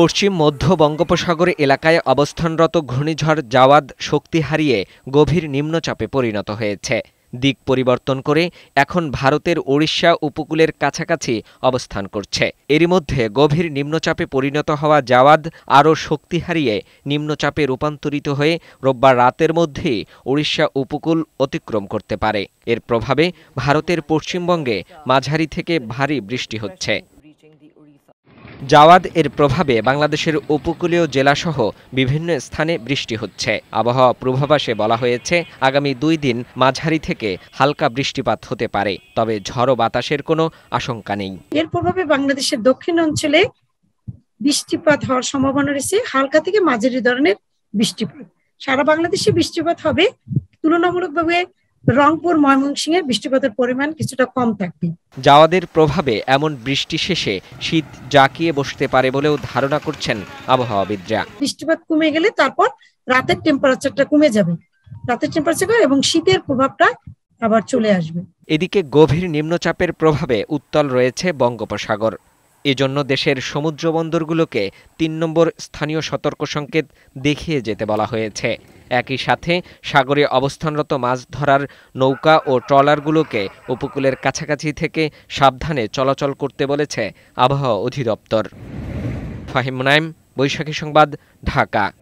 পশ্চিম মধ্য বঙ্গোপসাগর এলাকায় অবস্থানরত ঘূর্ণিঝড় জাওয়াদ শক্তি হারিয়ে গভীর নিম্নচাপে পরিণত হয়েছে দিক পরিবর্তন করে এখন ভারতের ওড়িশা উপকূলের কাছাকাছি অবস্থান করছে এরই মধ্যে গভীর নিম্নচাপে পরিণত হওয়া জাওয়াদ আরও শক্তি হারিয়ে নিম্নচাপে রূপান্তরিত হয়ে রোববার রাতের মধ্যেই ওড়িশা উপকূল অতিক্রম করতে পারে এর প্রভাবে ভারতের পশ্চিমবঙ্গে মাঝারি থেকে ভারী বৃষ্টি হচ্ছে জাওয়াদ এর প্রভাবে বাংলাদেশের উপকূলীয় জেলাসহ বিভিন্ন স্থানে বৃষ্টি হচ্ছে আবহাওয়া পূর্বাভাসে বলা হয়েছে আগামী দুই দিন মাঝারি থেকে হালকা বৃষ্টিপাত হতে পারে তবে ঝড়ো বাতাসের কোনো আশঙ্কা নেই এর প্রভাবে বাংলাদেশের দক্ষিণ অঞ্চলে বৃষ্টিপাত হওয়ার সম্ভাবনা রয়েছে হালকা থেকে মাঝারি ধরনের বৃষ্টিপাত সারা বাংলাদেশে বৃষ্টিপাত হবে তুলনামূলকভাবে রংপুর ময়মনসিংহে বৃষ্টিপাতের পরিমাণ কিছুটা কম থাকবে জাওয়াদের প্রভাবে এমন বৃষ্টি শেষে শীত জাকিয়ে বসতে পারে বলেও ধারণা করছেন আবহাওয়াবিদরা বৃষ্টিপাত কমে গেলে তারপর রাতের টেম্পারেচারটা কমে যাবে রাতের টেম্পারেচার এবং শীতের প্রভাবটা আবার চলে আসবে এদিকে গভীর নিম্নচাপের প্রভাবে উত্তল রয়েছে বঙ্গোপসাগর এজন্য দেশের সমুদ্র বন্দরগুলোকে তিন নম্বর স্থানীয় সতর্ক সংকেত দেখিয়ে যেতে বলা হয়েছে একই সাথে সাগরে অবস্থানরত মাছ ধরার নৌকা ও ট্রলারগুলোকে উপকূলের কাছাকাছি থেকে সাবধানে চলাচল করতে বলেছে আবহাওয়া অধিদপ্তর ফাহিম নাইম বৈশাখী সংবাদ ঢাকা